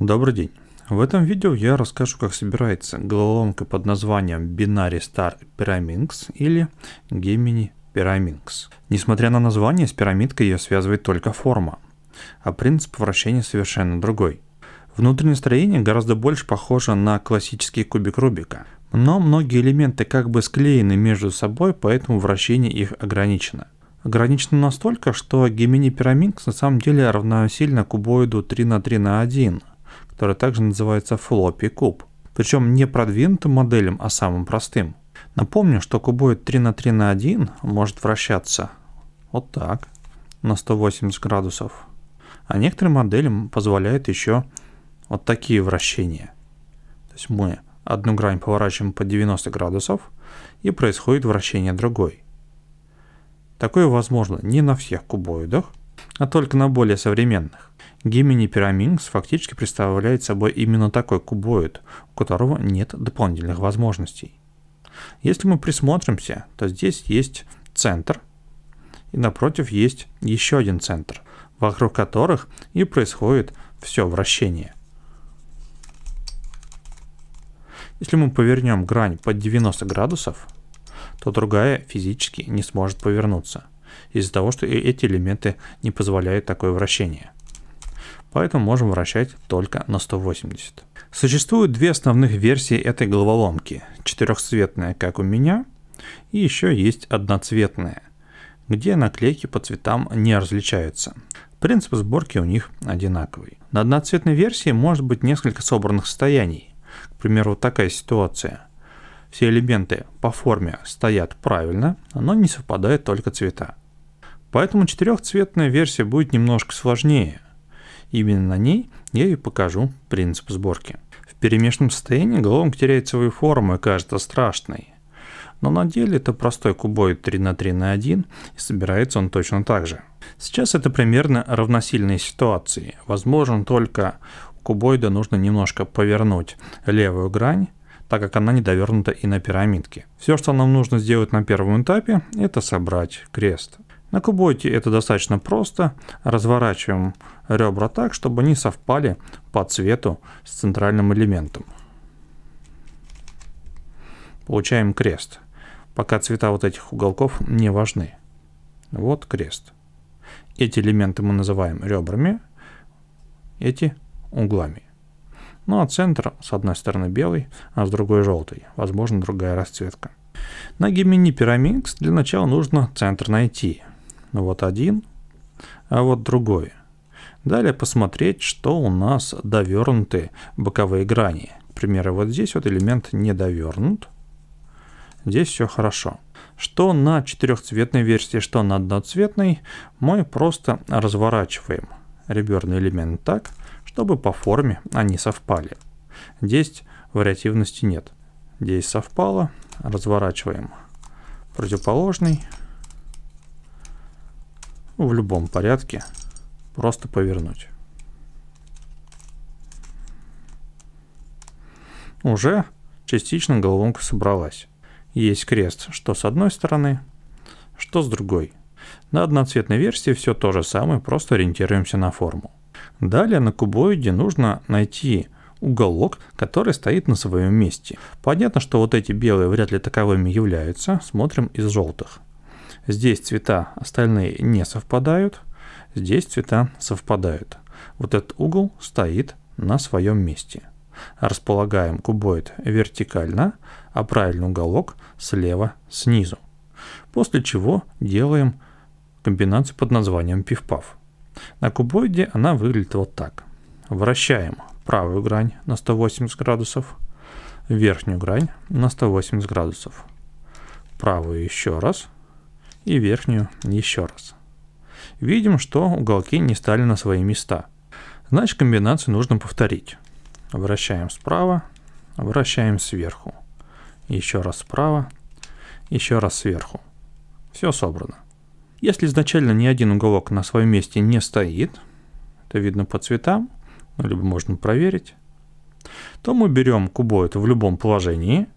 Добрый день. В этом видео я расскажу, как собирается головоломка под названием Binary Star Pyraminx или Gemini Pyraminx. Несмотря на название, с пирамидкой ее связывает только форма, а принцип вращения совершенно другой. Внутреннее строение гораздо больше похоже на классический кубик Рубика, но многие элементы как бы склеены между собой, поэтому вращение их ограничено. Ограничено настолько, что Gemini Pyraminx на самом деле равносильно кубоиду 3 на 3 на 1, который также называется Floppy куб, Причем не продвинутым моделям, а самым простым. Напомню, что кубоид 3 на 3 на 1 может вращаться вот так, на 180 градусов. А некоторым моделям позволяют еще вот такие вращения. То есть мы одну грань поворачиваем по 90 градусов, и происходит вращение другой. Такое возможно не на всех кубоидах, а только на более современных. Гемини Пираминкс фактически представляет собой именно такой кубоид, у которого нет дополнительных возможностей. Если мы присмотримся, то здесь есть центр, и напротив есть еще один центр, вокруг которых и происходит все вращение. Если мы повернем грань под 90 градусов, то другая физически не сможет повернуться, из-за того, что эти элементы не позволяют такое вращение – поэтому можем вращать только на 180. Существуют две основных версии этой головоломки. Четырехцветная, как у меня, и еще есть одноцветная, где наклейки по цветам не различаются. Принцип сборки у них одинаковый. На одноцветной версии может быть несколько собранных состояний. К примеру, вот такая ситуация. Все элементы по форме стоят правильно, но не совпадают только цвета. Поэтому четырехцветная версия будет немножко сложнее – Именно на ней я и покажу принцип сборки. В перемешанном состоянии головка теряет свою форму и кажется страшной. Но на деле это простой кубоид 3 на 3 на 1 и собирается он точно так же. Сейчас это примерно равносильные ситуации. Возможно только кубоида нужно немножко повернуть левую грань, так как она не довернута и на пирамидке. Все, что нам нужно сделать на первом этапе, это собрать крест. На кубоиде это достаточно просто. Разворачиваем ребра так, чтобы они совпали по цвету с центральным элементом. Получаем крест. Пока цвета вот этих уголков не важны. Вот крест. Эти элементы мы называем ребрами, эти углами. Ну а центр с одной стороны белый, а с другой желтый. Возможно, другая расцветка. На гемини пирамидс для начала нужно центр найти вот один, а вот другой. Далее посмотреть, что у нас довернуты боковые грани. Например, вот здесь вот элемент не довернут. Здесь все хорошо. Что на четырехцветной версии, что на одноцветной, мы просто разворачиваем реберный элемент так, чтобы по форме они совпали. Здесь вариативности нет. Здесь совпало, разворачиваем противоположный, в любом порядке просто повернуть. Уже частично головоломка собралась. Есть крест, что с одной стороны, что с другой. На одноцветной версии все то же самое, просто ориентируемся на форму. Далее на кубоиде нужно найти уголок, который стоит на своем месте. Понятно, что вот эти белые вряд ли таковыми являются, смотрим из желтых. Здесь цвета остальные не совпадают, здесь цвета совпадают. Вот этот угол стоит на своем месте. Располагаем кубоид вертикально, а правильный уголок слева снизу. После чего делаем комбинацию под названием пивпав. На кубоиде она выглядит вот так. Вращаем правую грань на 180 градусов, верхнюю грань на 180 градусов, правую еще раз – и верхнюю еще раз. Видим, что уголки не стали на свои места. Значит, комбинацию нужно повторить. Вращаем справа, вращаем сверху. Еще раз справа, еще раз сверху. Все собрано. Если изначально ни один уголок на своем месте не стоит, это видно по цветам, ну, либо можно проверить, то мы берем кубоид в любом положении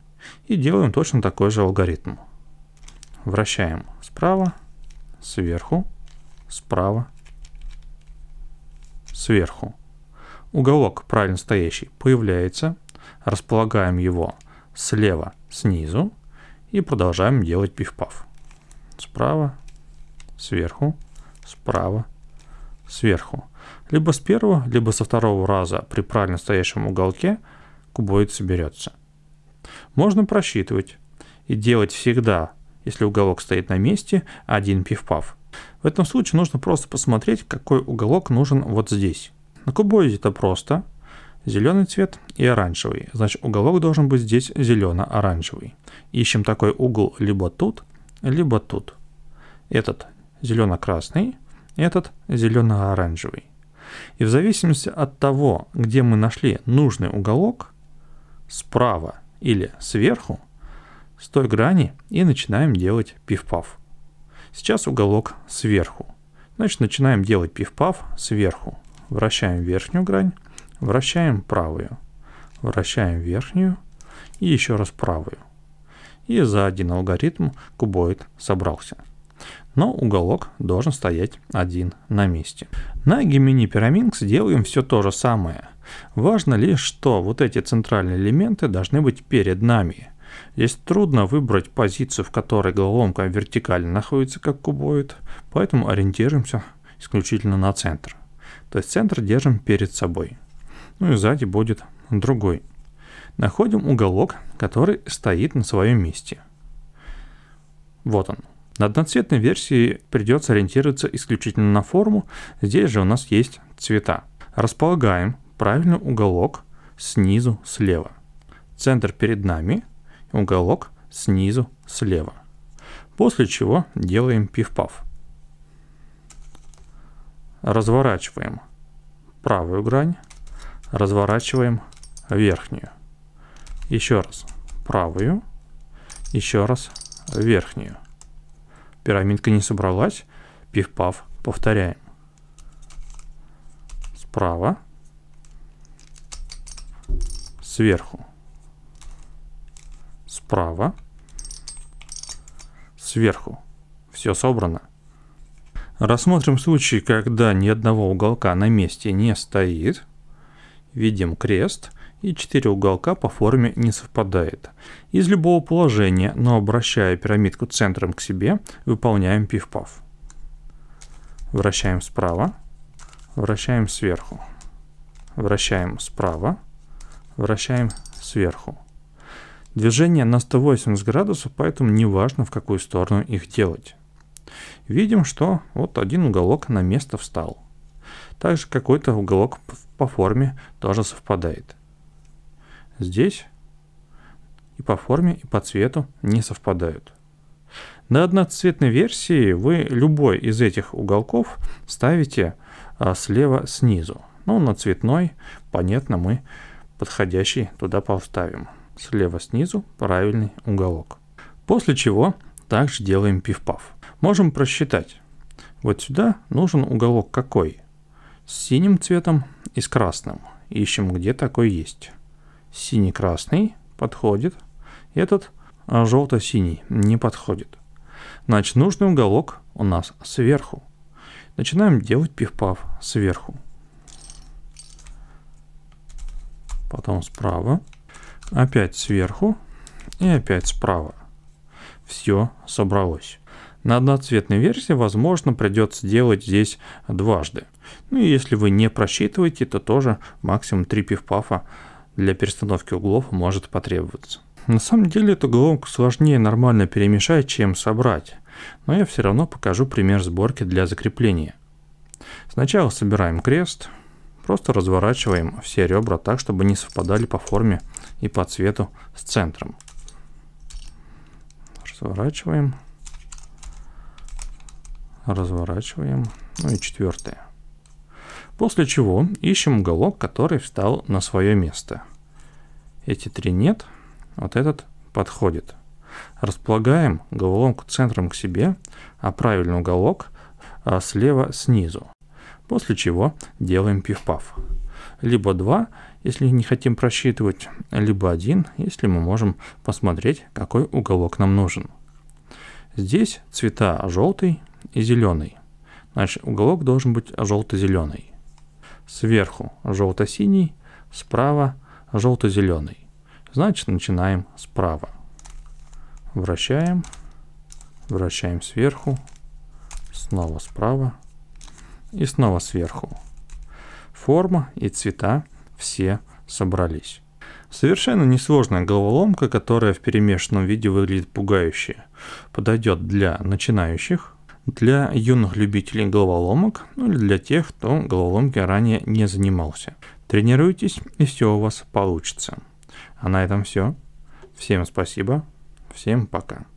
и делаем точно такой же алгоритм. Вращаем справа, сверху, справа, сверху. Уголок правильно стоящий появляется. Располагаем его слева снизу и продолжаем делать пиф-паф. Справа, сверху, справа, сверху. Либо с первого, либо со второго раза при правильно стоящем уголке кубоид соберется. Можно просчитывать и делать всегда если уголок стоит на месте, один пиф-паф. В этом случае нужно просто посмотреть, какой уголок нужен вот здесь. На кубоиде это просто. Зеленый цвет и оранжевый. Значит, уголок должен быть здесь зелено-оранжевый. Ищем такой угол либо тут, либо тут. Этот зелено-красный, этот зелено-оранжевый. И в зависимости от того, где мы нашли нужный уголок, справа или сверху, с той грани и начинаем делать пиф-паф. Сейчас уголок сверху. Значит, начинаем делать пиф-паф сверху. Вращаем верхнюю грань, вращаем правую, вращаем верхнюю и еще раз правую. И за один алгоритм кубоид собрался. Но уголок должен стоять один на месте. На гемини Pyraminx делаем все то же самое. Важно лишь, что вот эти центральные элементы должны быть перед нами, есть трудно выбрать позицию, в которой головоломка вертикально находится как кубоид, поэтому ориентируемся исключительно на центр. То есть центр держим перед собой. Ну и сзади будет другой. Находим уголок, который стоит на своем месте. Вот он. На одноцветной версии придется ориентироваться исключительно на форму, здесь же у нас есть цвета. Располагаем правильный уголок снизу слева. Центр перед нами – уголок снизу слева. После чего делаем пиф-паф. Разворачиваем правую грань, разворачиваем верхнюю. Еще раз правую, еще раз верхнюю. Пирамидка не собралась, пиф-паф повторяем. Справа, сверху справа, сверху. Все собрано. Рассмотрим случай, когда ни одного уголка на месте не стоит. Видим крест и 4 уголка по форме не совпадает. Из любого положения, но обращая пирамидку центром к себе, выполняем пиф-паф. Вращаем справа, вращаем сверху, вращаем справа, вращаем сверху. Движение на 180 градусов, поэтому не важно, в какую сторону их делать. Видим, что вот один уголок на место встал. Также какой-то уголок по форме тоже совпадает. Здесь и по форме, и по цвету не совпадают. На одноцветной версии вы любой из этих уголков ставите а, слева снизу. Ну, на цветной, понятно, мы подходящий туда поставим слева снизу правильный уголок. После чего также делаем пиф-паф. Можем просчитать. Вот сюда нужен уголок какой? С синим цветом и с красным. Ищем, где такой есть. Синий-красный подходит. Этот а желто-синий не подходит. Значит, нужный уголок у нас сверху. Начинаем делать пиф-паф сверху. Потом справа опять сверху и опять справа. Все собралось. На одноцветной версии, возможно, придется делать здесь дважды. Ну и если вы не просчитываете, то тоже максимум 3 пивпафа для перестановки углов может потребоваться. На самом деле эту головку сложнее нормально перемешать, чем собрать. Но я все равно покажу пример сборки для закрепления. Сначала собираем крест. Крест. Просто разворачиваем все ребра так, чтобы не совпадали по форме и по цвету с центром. Разворачиваем. Разворачиваем. Ну и четвертое. После чего ищем уголок, который встал на свое место. Эти три нет, вот этот подходит. Располагаем головоломку центром к себе, а правильный уголок а, слева снизу после чего делаем пиф-паф. Либо 2, если не хотим просчитывать, либо 1, если мы можем посмотреть, какой уголок нам нужен. Здесь цвета желтый и зеленый. Значит, уголок должен быть желто-зеленый. Сверху желто-синий, справа желто-зеленый. Значит, начинаем справа. Вращаем, вращаем сверху, снова справа, и снова сверху. Форма и цвета все собрались. Совершенно несложная головоломка, которая в перемешанном виде выглядит пугающе. Подойдет для начинающих, для юных любителей головоломок ну или для тех, кто головоломки ранее не занимался. Тренируйтесь, и все у вас получится. А на этом все. Всем спасибо. Всем пока.